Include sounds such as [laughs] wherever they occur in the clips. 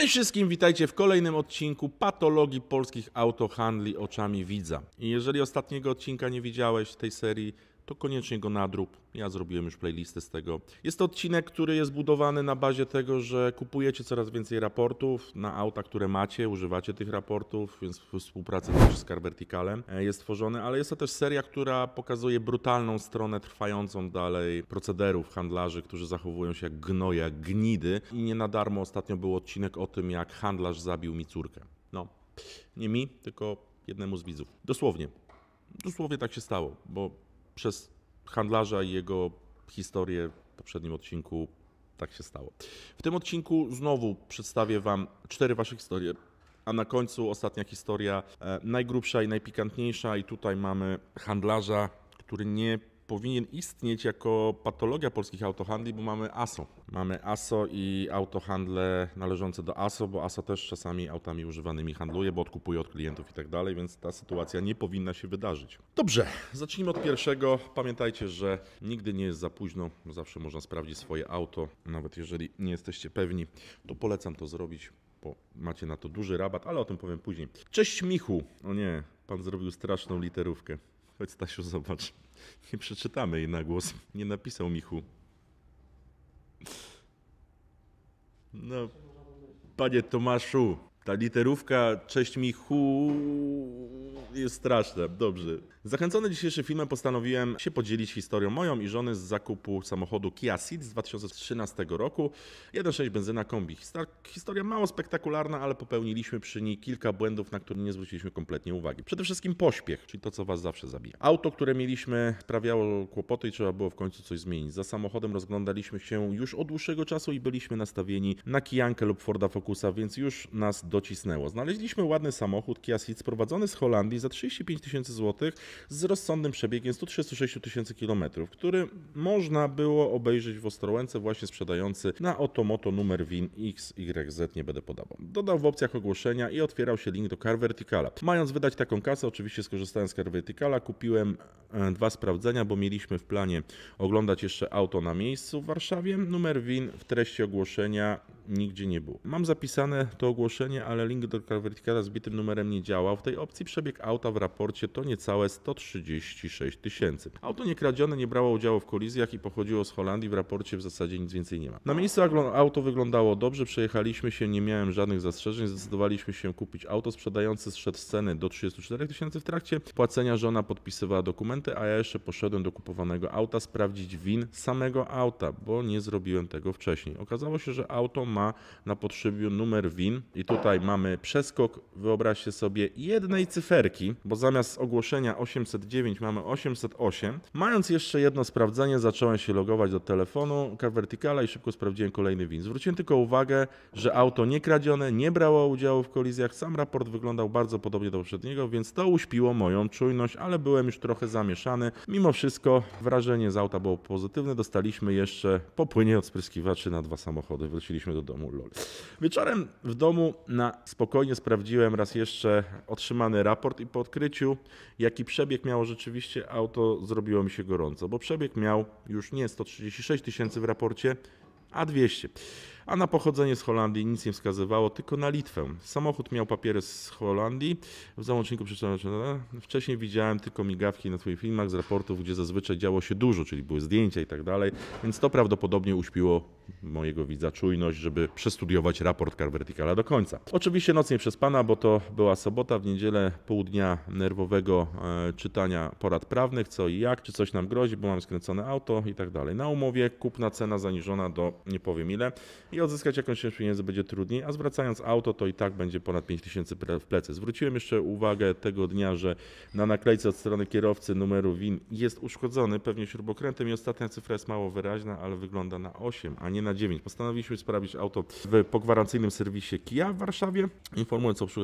Cześć wszystkim, witajcie w kolejnym odcinku Patologii Polskich Autohandli Oczami Widza. I jeżeli ostatniego odcinka nie widziałeś tej serii, to koniecznie go nadrób. Ja zrobiłem już playlistę z tego. Jest to odcinek, który jest budowany na bazie tego, że kupujecie coraz więcej raportów na auta, które macie, używacie tych raportów, więc w współpracy też z Car e, jest tworzony, ale jest to też seria, która pokazuje brutalną stronę trwającą dalej procederów, handlarzy, którzy zachowują się jak gnoje, jak gnidy. I nie na darmo ostatnio był odcinek o tym, jak handlarz zabił mi córkę. No, nie mi, tylko jednemu z widzów. Dosłownie. Dosłownie tak się stało, bo przez handlarza i jego historię w poprzednim odcinku tak się stało. W tym odcinku znowu przedstawię Wam cztery Wasze historie. A na końcu ostatnia historia, e, najgrubsza i najpikantniejsza, i tutaj mamy handlarza, który nie powinien istnieć jako patologia polskich autohandli, bo mamy ASO. Mamy ASO i autohandle należące do ASO, bo ASO też czasami autami używanymi handluje, bo odkupuje od klientów i tak dalej, więc ta sytuacja nie powinna się wydarzyć. Dobrze, zacznijmy od pierwszego. Pamiętajcie, że nigdy nie jest za późno, zawsze można sprawdzić swoje auto, nawet jeżeli nie jesteście pewni, to polecam to zrobić. Bo macie na to duży rabat, ale o tym powiem później. Cześć Michu! O nie, pan zrobił straszną literówkę. Chodź Stasiu, zobacz nie przeczytamy jej na głos. Nie napisał Michu. No, panie Tomaszu, ta literówka cześć Michu jest straszne, dobrze. Zachęcony dzisiejszym filmem postanowiłem się podzielić historią moją i żony z zakupu samochodu Kia Ceed z 2013 roku. 1.6 benzyna kombi. Historia mało spektakularna, ale popełniliśmy przy niej kilka błędów, na które nie zwróciliśmy kompletnie uwagi. Przede wszystkim pośpiech, czyli to, co was zawsze zabija. Auto, które mieliśmy, sprawiało kłopoty i trzeba było w końcu coś zmienić. Za samochodem rozglądaliśmy się już od dłuższego czasu i byliśmy nastawieni na Kijankę lub Forda Focusa, więc już nas docisnęło. Znaleźliśmy ładny samochód Kia Ceed sprowadzony z Holandii za 35 tysięcy złotych z rozsądnym przebiegiem 136 tysięcy kilometrów, który można było obejrzeć w Ostrołęce właśnie sprzedający na Otomoto numer WIN XYZ, nie będę podawał. Dodał w opcjach ogłoszenia i otwierał się link do Car Verticala. Mając wydać taką kasę, oczywiście skorzystałem z Car Verticala, kupiłem e, dwa sprawdzenia, bo mieliśmy w planie oglądać jeszcze auto na miejscu w Warszawie. Numer WIN w treści ogłoszenia nigdzie nie było. Mam zapisane to ogłoszenie, ale link do Calvertikada z bitym numerem nie działał. W tej opcji przebieg auta w raporcie to niecałe 136 tysięcy. Auto niekradzione nie brało udziału w kolizjach i pochodziło z Holandii. W raporcie w zasadzie nic więcej nie ma. Na miejscu auto wyglądało dobrze, przejechaliśmy się, nie miałem żadnych zastrzeżeń. Zdecydowaliśmy się kupić auto. Sprzedający zszedł z ceny do 34 tysięcy w trakcie płacenia żona podpisywała dokumenty, a ja jeszcze poszedłem do kupowanego auta sprawdzić win samego auta, bo nie zrobiłem tego wcześniej. Okazało się, że auto ma ma na potrzebie numer WIN i tutaj mamy przeskok, wyobraźcie sobie, jednej cyferki, bo zamiast ogłoszenia 809 mamy 808. Mając jeszcze jedno sprawdzenie, zacząłem się logować do telefonu Verticala i szybko sprawdziłem kolejny WIN. Zwróciłem tylko uwagę, że auto nie kradzione, nie brało udziału w kolizjach, sam raport wyglądał bardzo podobnie do poprzedniego, więc to uśpiło moją czujność, ale byłem już trochę zamieszany. Mimo wszystko wrażenie z auta było pozytywne, dostaliśmy jeszcze popłynie od spryskiwaczy na dwa samochody, wróciliśmy do domu, lol. Wieczorem w domu na spokojnie sprawdziłem raz jeszcze otrzymany raport i po odkryciu, jaki przebieg miało rzeczywiście auto, zrobiło mi się gorąco, bo przebieg miał już nie 136 tysięcy w raporcie, a 200 a na pochodzenie z Holandii nic nie wskazywało, tylko na Litwę. Samochód miał papiery z Holandii. W załączniku przeczytałem, e, wcześniej widziałem tylko migawki na Twoich filmach z raportów, gdzie zazwyczaj działo się dużo, czyli były zdjęcia i tak dalej, więc to prawdopodobnie uśpiło mojego widza czujność, żeby przestudiować raport Carverticala do końca. Oczywiście noc nie przez Pana, bo to była sobota, w niedzielę pół dnia nerwowego e, czytania porad prawnych, co i jak, czy coś nam grozi, bo mam skręcone auto i tak dalej. Na umowie kupna cena zaniżona do nie powiem ile i odzyskać jakąś część pieniędzy będzie trudniej, a zwracając auto to i tak będzie ponad 5000 w plecy. Zwróciłem jeszcze uwagę tego dnia, że na naklejce od strony kierowcy numeru WIN jest uszkodzony pewnie śrubokrętem i ostatnia cyfra jest mało wyraźna, ale wygląda na 8, a nie na 9. Postanowiliśmy sprawić auto w pogwarancyjnym serwisie Kia w Warszawie, informując o przygotowanym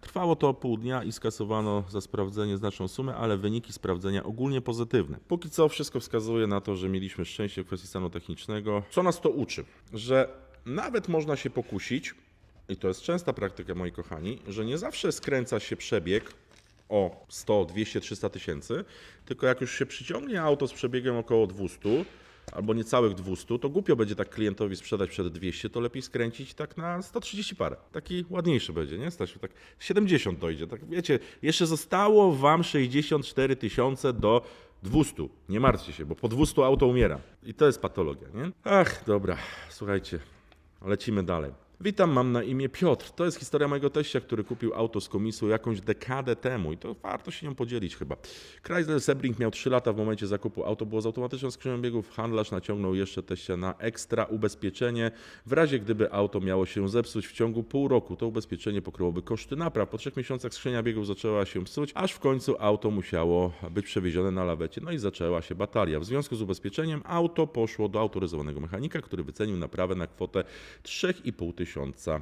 Trwało to pół dnia i skasowano za sprawdzenie znaczną sumę, ale wyniki sprawdzenia ogólnie pozytywne. Póki co wszystko wskazuje na to, że mieliśmy szczęście w kwestii stanu technicznego. Co nas to uczy? Że nawet można się pokusić, i to jest częsta praktyka, moi kochani, że nie zawsze skręca się przebieg o 100, 200, 300 tysięcy, tylko jak już się przyciągnie auto z przebiegiem około 200 albo niecałych 200, to głupio będzie tak klientowi sprzedać przed 200, to lepiej skręcić tak na 130 parę. Taki ładniejszy będzie, nie Stasiu? Tak 70 dojdzie, tak wiecie, jeszcze zostało Wam 64 tysiące do 200. Nie martwcie się, bo po 200 auto umiera. I to jest patologia, nie? Ach, dobra, słuchajcie, Lecimy dalej. Witam, mam na imię Piotr. To jest historia mojego teścia, który kupił auto z komisu jakąś dekadę temu i to warto się nią podzielić chyba. Chrysler Sebring miał 3 lata w momencie zakupu auto, było z automatyczną skrzynią biegów. Handlarz naciągnął jeszcze teścia na ekstra ubezpieczenie. W razie gdyby auto miało się zepsuć w ciągu pół roku, to ubezpieczenie pokryłoby koszty napraw. Po trzech miesiącach skrzynia biegów zaczęła się psuć, aż w końcu auto musiało być przewiezione na lawecie. No i zaczęła się batalia. W związku z ubezpieczeniem auto poszło do autoryzowanego mechanika, który wycenił naprawę na kwotę 3,5 tysiąca tysiąca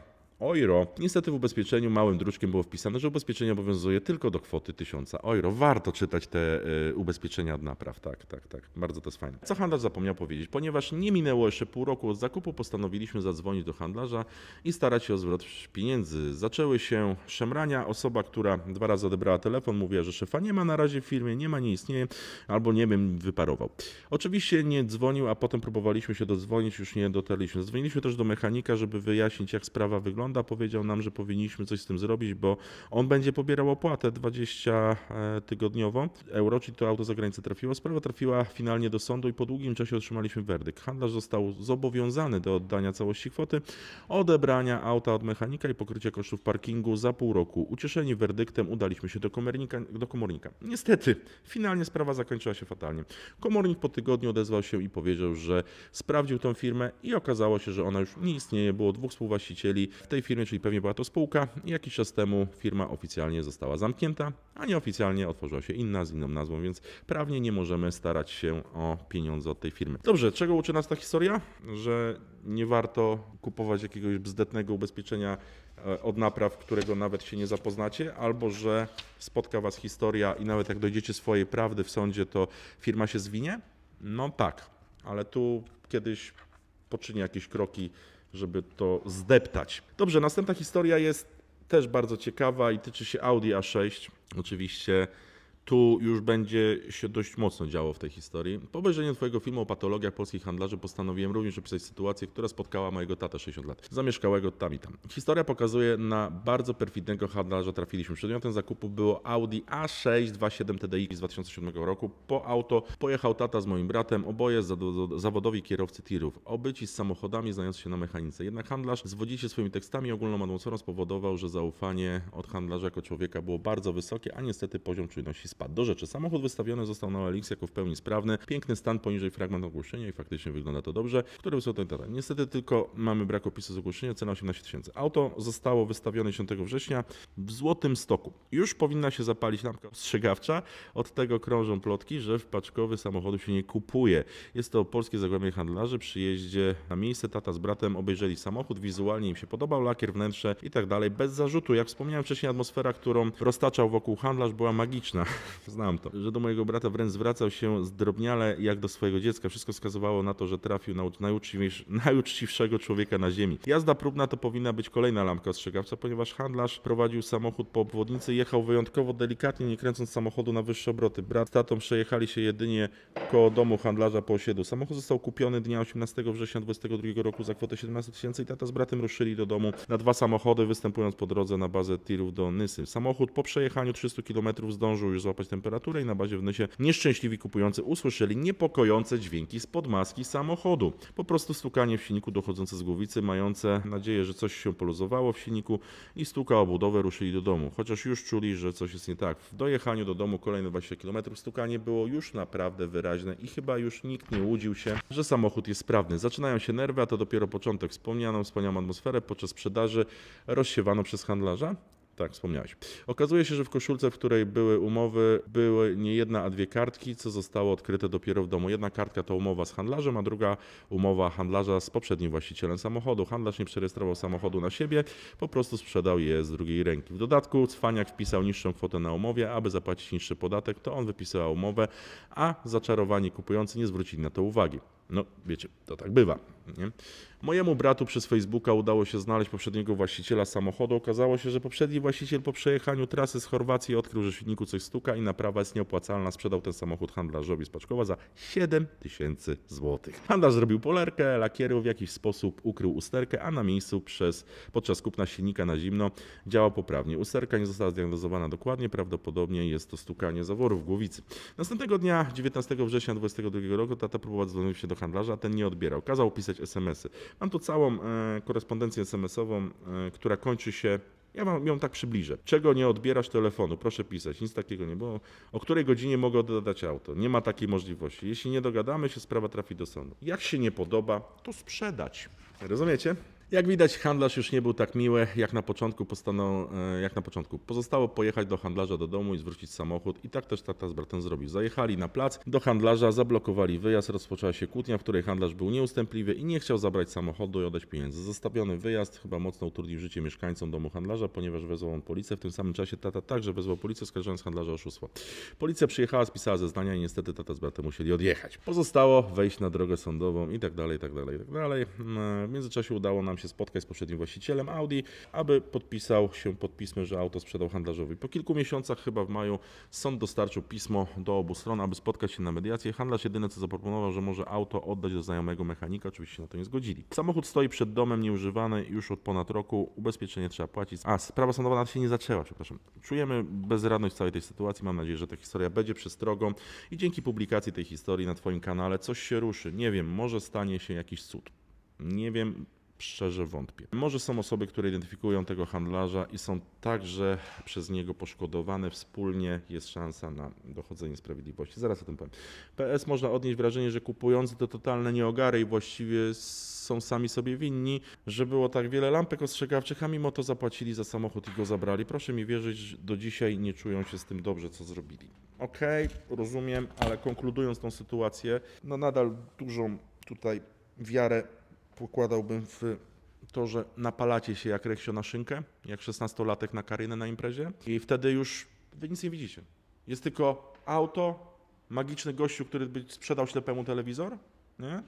euro. Niestety w ubezpieczeniu małym druczkiem było wpisane, że ubezpieczenie obowiązuje tylko do kwoty 1000 euro. Warto czytać te e, ubezpieczenia od napraw. Tak, tak, tak. Bardzo to jest fajne. Co handlarz zapomniał powiedzieć? Ponieważ nie minęło jeszcze pół roku od zakupu, postanowiliśmy zadzwonić do handlarza i starać się o zwrot pieniędzy. Zaczęły się szemrania. Osoba, która dwa razy odebrała telefon, mówiła, że szefa nie ma na razie w firmie, nie ma, nie istnieje, albo nie wiem, wyparował. Oczywiście nie dzwonił, a potem próbowaliśmy się dodzwonić, już nie dotarliśmy. Dzwoniliśmy też do mechanika, żeby wyjaśnić, jak sprawa wygląda Honda powiedział nam, że powinniśmy coś z tym zrobić, bo on będzie pobierał opłatę 20 e, tygodniową euro, czyli to auto za granicę trafiło. Sprawa trafiła finalnie do sądu i po długim czasie otrzymaliśmy werdykt. Handlarz został zobowiązany do oddania całości kwoty, odebrania auta od mechanika i pokrycia kosztów parkingu za pół roku. Ucieszeni werdyktem udaliśmy się do komornika. Do komornika. Niestety, finalnie sprawa zakończyła się fatalnie. Komornik po tygodniu odezwał się i powiedział, że sprawdził tą firmę i okazało się, że ona już nie istnieje. Było dwóch współwłaścicieli. W tej tej firmie, czyli pewnie była to spółka. Jakiś czas temu firma oficjalnie została zamknięta, a nieoficjalnie otworzyła się inna z inną nazwą, więc prawnie nie możemy starać się o pieniądze od tej firmy. Dobrze, czego uczy nas ta historia? Że nie warto kupować jakiegoś bzdetnego ubezpieczenia e, od napraw, którego nawet się nie zapoznacie, albo że spotka Was historia i nawet jak dojdziecie swojej prawdy w sądzie, to firma się zwinie? No tak, ale tu kiedyś poczyni jakieś kroki żeby to zdeptać. Dobrze, następna historia jest też bardzo ciekawa i tyczy się Audi A6. Oczywiście tu już będzie się dość mocno działo w tej historii. Po obejrzeniu Twojego filmu o patologiach polskich handlarzy postanowiłem również opisać sytuację, która spotkała mojego tata 60 lat, zamieszkałego tam i tam. Historia pokazuje na bardzo perfidnego handlarza trafiliśmy. Przedmiotem zakupu było Audi A6 27 TDI z 2007 roku. Po auto pojechał tata z moim bratem, oboje zawodowi kierowcy tirów, obyci z samochodami, znając się na mechanice. Jednak handlarz zwodzi się swoimi tekstami ogólną atmosferą spowodował, że zaufanie od handlarza jako człowieka było bardzo wysokie, a niestety poziom czujności spadł do rzeczy. Samochód wystawiony został na OLX jako w pełni sprawny. Piękny stan poniżej fragment ogłoszenia i faktycznie wygląda to dobrze. Które są to teren? Niestety tylko mamy brak opisu z ogłoszenia, cena 18 tysięcy. Auto zostało wystawione 10 września w Złotym Stoku. Już powinna się zapalić lampka ostrzegawcza. Od tego krążą plotki, że w paczkowy samochodu się nie kupuje. Jest to polskie zagłębie handlarzy. Przyjeździe na miejsce tata z bratem obejrzeli samochód, wizualnie im się podobał, lakier, wnętrze i tak dalej. Bez zarzutu. Jak wspomniałem wcześniej, atmosfera, którą roztaczał wokół handlarz była magiczna znam to, że do mojego brata wręcz zwracał się zdrobniale jak do swojego dziecka. Wszystko wskazywało na to, że trafił na [laughs] najuczciwszego człowieka na ziemi. Jazda próbna to powinna być kolejna lampka ostrzegawca, ponieważ handlarz prowadził samochód po obwodnicy i jechał wyjątkowo delikatnie, nie kręcąc samochodu na wyższe obroty. Brat z tatą przejechali się jedynie koło domu handlarza po osiedlu. Samochód został kupiony dnia 18 września 22 roku za kwotę 17 tysięcy i tata z bratem ruszyli do domu na dwa samochody, występując po drodze na bazę tirów do Nysy. Samochód po przejechaniu 300 km zdążył już złapać złapać temperaturę i na bazie wnysie nieszczęśliwi kupujący usłyszeli niepokojące dźwięki z maski samochodu. Po prostu stukanie w silniku dochodzące z głowicy, mające nadzieję, że coś się poluzowało w silniku i stuka budowę, ruszyli do domu. Chociaż już czuli, że coś jest nie tak. W dojechaniu do domu kolejne 20 km stukanie było już naprawdę wyraźne i chyba już nikt nie łudził się, że samochód jest sprawny. Zaczynają się nerwy, a to dopiero początek. Wspomnianą wspaniałą atmosferę podczas sprzedaży rozsiewano przez handlarza tak, wspomniałeś. Okazuje się, że w koszulce, w której były umowy, były nie jedna, a dwie kartki, co zostało odkryte dopiero w domu. Jedna kartka to umowa z handlarzem, a druga umowa handlarza z poprzednim właścicielem samochodu. Handlarz nie przerejestrował samochodu na siebie, po prostu sprzedał je z drugiej ręki. W dodatku cwaniak wpisał niższą kwotę na umowie, aby zapłacić niższy podatek, to on wypisał umowę, a zaczarowani kupujący nie zwrócili na to uwagi. No, wiecie, to tak bywa. Nie? Mojemu bratu przez Facebooka udało się znaleźć poprzedniego właściciela samochodu. Okazało się, że poprzedni właściciel po przejechaniu trasy z Chorwacji odkrył, że w silniku coś stuka i naprawa jest nieopłacalna. Sprzedał ten samochód handlarzowi z Paczkowa za 7 tysięcy złotych. Handlarz zrobił polerkę, lakieru, w jakiś sposób ukrył usterkę, a na miejscu przez, podczas kupna silnika na zimno działa poprawnie. Usterka nie została zdiagnozowana dokładnie, prawdopodobnie jest to stukanie zaworów głowicy. Następnego dnia, 19 września 2022 roku, tata próbował dzwonić się do handlarza, a ten nie odbierał. Kazał pisać SMS-y. Mam tu całą e, korespondencję SMS-ową, e, która kończy się ja wam ją tak przybliżę. Czego nie odbierasz telefonu? Proszę pisać. Nic takiego nie było. O której godzinie mogę oddać auto? Nie ma takiej możliwości. Jeśli nie dogadamy się, sprawa trafi do sądu. Jak się nie podoba, to sprzedać. Rozumiecie? Jak widać, handlarz już nie był tak miły, jak na początku postanął, e, jak na początku. Pozostało pojechać do handlarza do domu i zwrócić samochód i tak też tata z bratem zrobił. Zajechali na plac do handlarza, zablokowali wyjazd, rozpoczęła się kłótnia, w której handlarz był nieustępliwy i nie chciał zabrać samochodu i oddać pieniędzy. Zostawiony wyjazd chyba mocno utrudnił życie mieszkańcom domu handlarza, ponieważ wezwał on policję. W tym samym czasie tata także wezwał policję, skarżąc handlarza oszustwo. Policja przyjechała, spisała zeznania i niestety tata z bratem musieli odjechać. Pozostało wejść na drogę sądową i tak dalej, tak dalej, tak dalej. W międzyczasie udało nam się się spotkać z poprzednim właścicielem Audi, aby podpisał się pod pismem, że auto sprzedał handlarzowi. Po kilku miesiącach, chyba w maju, sąd dostarczył pismo do obu stron, aby spotkać się na mediację. Handlarz jedyne co zaproponował, że może auto oddać do znajomego mechanika, oczywiście się na to nie zgodzili. Samochód stoi przed domem nieużywany już od ponad roku, ubezpieczenie trzeba płacić. A, sprawa sądowa nawet się nie zaczęła, przepraszam. Czujemy bezradność całej tej sytuacji, mam nadzieję, że ta historia będzie przestrogą i dzięki publikacji tej historii na Twoim kanale coś się ruszy. Nie wiem, może stanie się jakiś cud. Nie wiem, szczerze wątpię. Może są osoby, które identyfikują tego handlarza i są także przez niego poszkodowane. Wspólnie jest szansa na dochodzenie sprawiedliwości. Zaraz o tym powiem. PS można odnieść wrażenie, że kupujący to totalne nieogary i właściwie są sami sobie winni, że było tak wiele lampek ostrzegawczych, a mimo to zapłacili za samochód i go zabrali. Proszę mi wierzyć, do dzisiaj nie czują się z tym dobrze, co zrobili. Okej, okay, rozumiem, ale konkludując tą sytuację, no nadal dużą tutaj wiarę pokładałbym w to, że napalacie się jak reksio na szynkę, jak 16-latek na karynę na imprezie i wtedy już wy nic nie widzicie. Jest tylko auto, magiczny gościu, który by sprzedał ślepemu telewizor nie?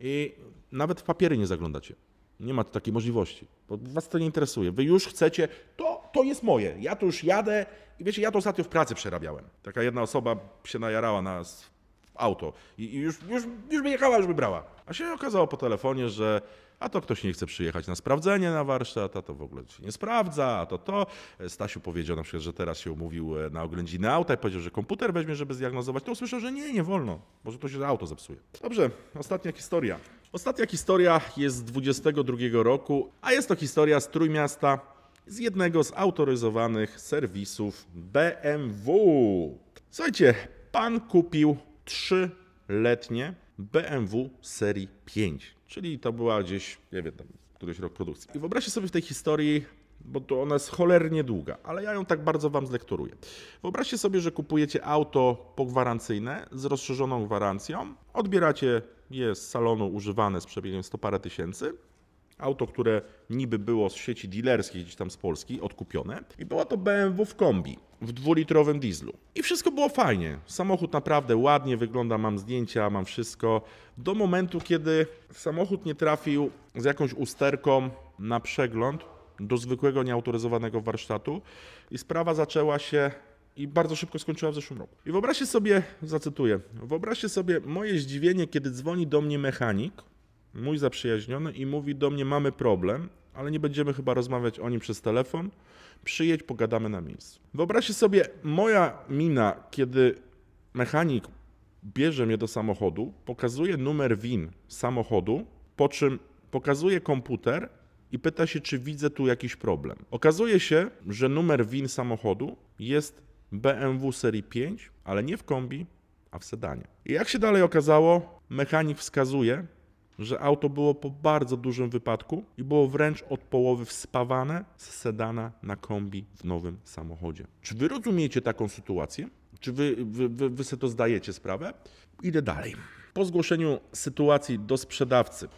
i nawet w papiery nie zaglądacie. Nie ma takiej możliwości, bo was to nie interesuje. Wy już chcecie, to, to jest moje, ja tu już jadę i wiecie, ja to ostatnio w pracy przerabiałem. Taka jedna osoba się najarała na auto i już, już, już by jechała, już by brała. A się okazało po telefonie, że a to ktoś nie chce przyjechać na sprawdzenie na warsztat, a to w ogóle się nie sprawdza, a to to. Stasiu powiedział na przykład, że teraz się umówił e, na oględziny auta i powiedział, że komputer weźmie, żeby zdiagnozować. To usłyszał, że nie, nie wolno, może to się auto zepsuje. Dobrze, ostatnia historia. Ostatnia historia jest z 22 roku, a jest to historia z Trójmiasta, z jednego z autoryzowanych serwisów BMW. Słuchajcie, pan kupił trzyletnie BMW serii 5, czyli to była gdzieś, nie wiem, tam któryś rok produkcji. I wyobraźcie sobie w tej historii, bo to ona jest cholernie długa, ale ja ją tak bardzo Wam zlektoruję. Wyobraźcie sobie, że kupujecie auto pogwarancyjne z rozszerzoną gwarancją, odbieracie je z salonu używane z przebiegiem 100 parę tysięcy, auto, które niby było z sieci dealerskiej gdzieś tam z Polski, odkupione i była to BMW w kombi w dwulitrowym dieslu. I wszystko było fajnie. Samochód naprawdę ładnie wygląda, mam zdjęcia, mam wszystko. Do momentu, kiedy samochód nie trafił z jakąś usterką na przegląd do zwykłego nieautoryzowanego warsztatu i sprawa zaczęła się i bardzo szybko skończyła w zeszłym roku. I wyobraźcie sobie, zacytuję, wyobraźcie sobie moje zdziwienie, kiedy dzwoni do mnie mechanik, mój zaprzyjaźniony i mówi do mnie mamy problem, ale nie będziemy chyba rozmawiać o nim przez telefon. Przyjedź, pogadamy na miejscu. Wyobraźcie sobie moja mina, kiedy mechanik bierze mnie do samochodu, pokazuje numer WIN samochodu, po czym pokazuje komputer i pyta się, czy widzę tu jakiś problem. Okazuje się, że numer WIN samochodu jest BMW serii 5, ale nie w kombi, a w sedanie. I jak się dalej okazało, mechanik wskazuje, że auto było po bardzo dużym wypadku i było wręcz od połowy wspawane z sedana na kombi w nowym samochodzie. Czy wy rozumiecie taką sytuację? Czy wy, wy, wy, wy sobie to zdajecie sprawę? Idę dalej. Po zgłoszeniu sytuacji do sprzedawcy,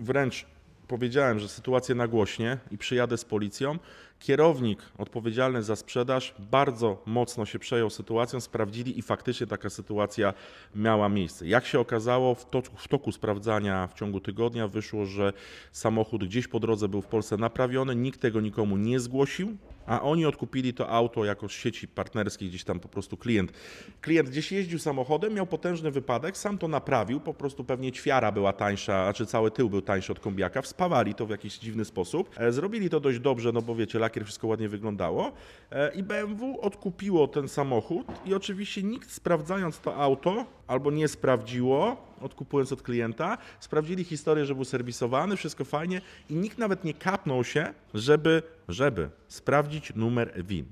wręcz powiedziałem, że sytuację nagłośnie i przyjadę z policją, Kierownik odpowiedzialny za sprzedaż bardzo mocno się przejął sytuacją, sprawdzili i faktycznie taka sytuacja miała miejsce. Jak się okazało, w toku, w toku sprawdzania w ciągu tygodnia wyszło, że samochód gdzieś po drodze był w Polsce naprawiony, nikt tego nikomu nie zgłosił, a oni odkupili to auto jako z sieci partnerskiej, gdzieś tam po prostu klient. Klient gdzieś jeździł samochodem, miał potężny wypadek, sam to naprawił, po prostu pewnie ćwiara była tańsza, znaczy cały tył był tańszy od kombiaka, wspawali to w jakiś dziwny sposób. E, zrobili to dość dobrze, no bo wiecie, lakier wszystko ładnie wyglądało e, i BMW odkupiło ten samochód i oczywiście nikt sprawdzając to auto albo nie sprawdziło, odkupując od klienta, sprawdzili historię, że był serwisowany, wszystko fajnie i nikt nawet nie kapnął się, żeby, żeby sprawdzić numer VIN.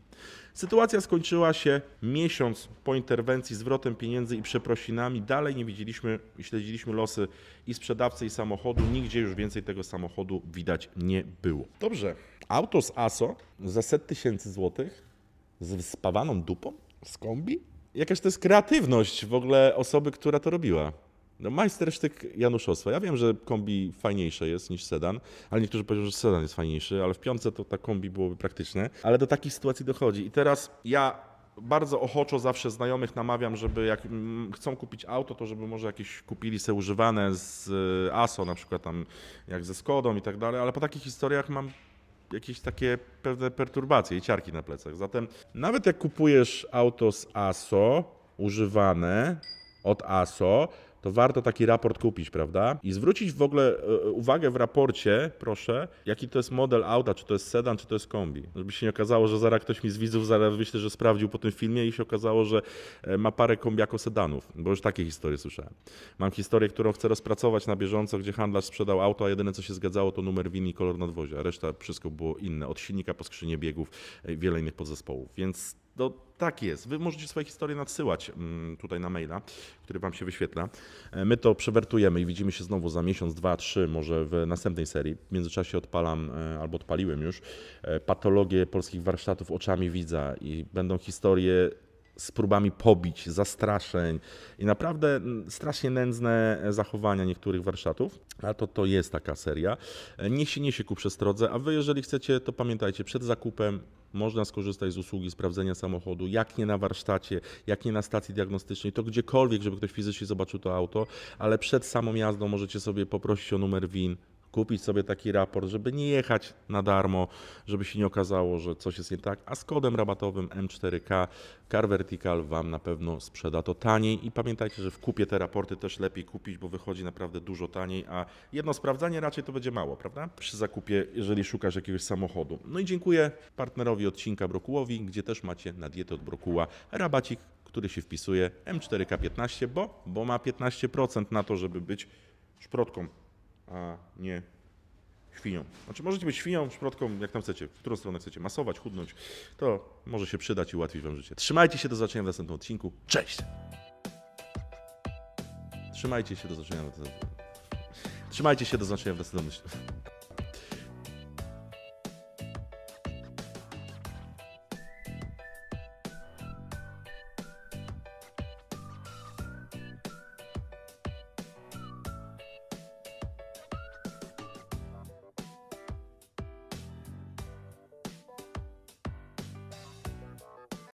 Sytuacja skończyła się miesiąc po interwencji zwrotem pieniędzy i przeprosinami. Dalej nie widzieliśmy i śledziliśmy losy i sprzedawcy, i samochodu. Nigdzie już więcej tego samochodu widać nie było. Dobrze. Auto z ASO za 100 tysięcy złotych z spawaną dupą z kombi jakaś to jest kreatywność w ogóle osoby, która to robiła. No, majstersztyk Januszostwa. Ja wiem, że kombi fajniejsze jest niż sedan, ale niektórzy powiedzą, że sedan jest fajniejszy, ale w piątce to ta kombi byłoby praktyczne. Ale do takich sytuacji dochodzi. I teraz ja bardzo ochoczo zawsze znajomych namawiam, żeby jak mm, chcą kupić auto, to żeby może jakieś kupili se używane z y, ASO, na przykład tam jak ze Skodą i tak dalej, ale po takich historiach mam jakieś takie pewne perturbacje i ciarki na plecach. Zatem nawet jak kupujesz auto z ASO, używane od ASO, to warto taki raport kupić, prawda? I zwrócić w ogóle e, e, uwagę w raporcie, proszę, jaki to jest model auta, czy to jest sedan, czy to jest kombi. Żeby się nie okazało, że zaraz ktoś mi z widzów, zaraz myślę, że sprawdził po tym filmie i się okazało, że e, ma parę kombiako sedanów, bo już takie historie słyszałem. Mam historię, którą chcę rozpracować na bieżąco, gdzie handlarz sprzedał auto, a jedyne co się zgadzało to numer win i kolor nadwozia. Reszta wszystko było inne, od silnika po skrzynię biegów, wiele innych podzespołów. Więc do, no, tak jest. Wy możecie swoje historie nadsyłać mm, tutaj na maila, który Wam się wyświetla. E, my to przewertujemy i widzimy się znowu za miesiąc, dwa, trzy, może w następnej serii. W międzyczasie odpalam, e, albo odpaliłem już, e, patologię polskich warsztatów oczami widza i będą historie z próbami pobić, zastraszeń i naprawdę mm, strasznie nędzne zachowania niektórych warsztatów, ale to, to jest taka seria. Nie się niesie ku przestrodze, a wy jeżeli chcecie, to pamiętajcie, przed zakupem można skorzystać z usługi sprawdzenia samochodu, jak nie na warsztacie, jak nie na stacji diagnostycznej, to gdziekolwiek, żeby ktoś fizycznie zobaczył to auto, ale przed samą jazdą możecie sobie poprosić o numer VIN, kupić sobie taki raport, żeby nie jechać na darmo, żeby się nie okazało, że coś jest nie tak, a z kodem rabatowym M4K Car Vertical Wam na pewno sprzeda to taniej i pamiętajcie, że w kupie te raporty też lepiej kupić, bo wychodzi naprawdę dużo taniej, a jedno sprawdzanie raczej to będzie mało, prawda? Przy zakupie, jeżeli szukasz jakiegoś samochodu. No i dziękuję partnerowi odcinka Brokułowi, gdzie też macie na dietę od Brokuła rabacik, który się wpisuje M4K15, bo, bo ma 15% na to, żeby być szprotką a nie świnią. Znaczy możecie być świnią, szprotką, jak tam chcecie, w którą stronę chcecie, masować, chudnąć, to może się przydać i ułatwić Wam życie. Trzymajcie się, do zobaczenia w następnym odcinku. Cześć! Trzymajcie się, do zobaczenia w następnym Trzymajcie się, do zobaczenia w następnym odcinku.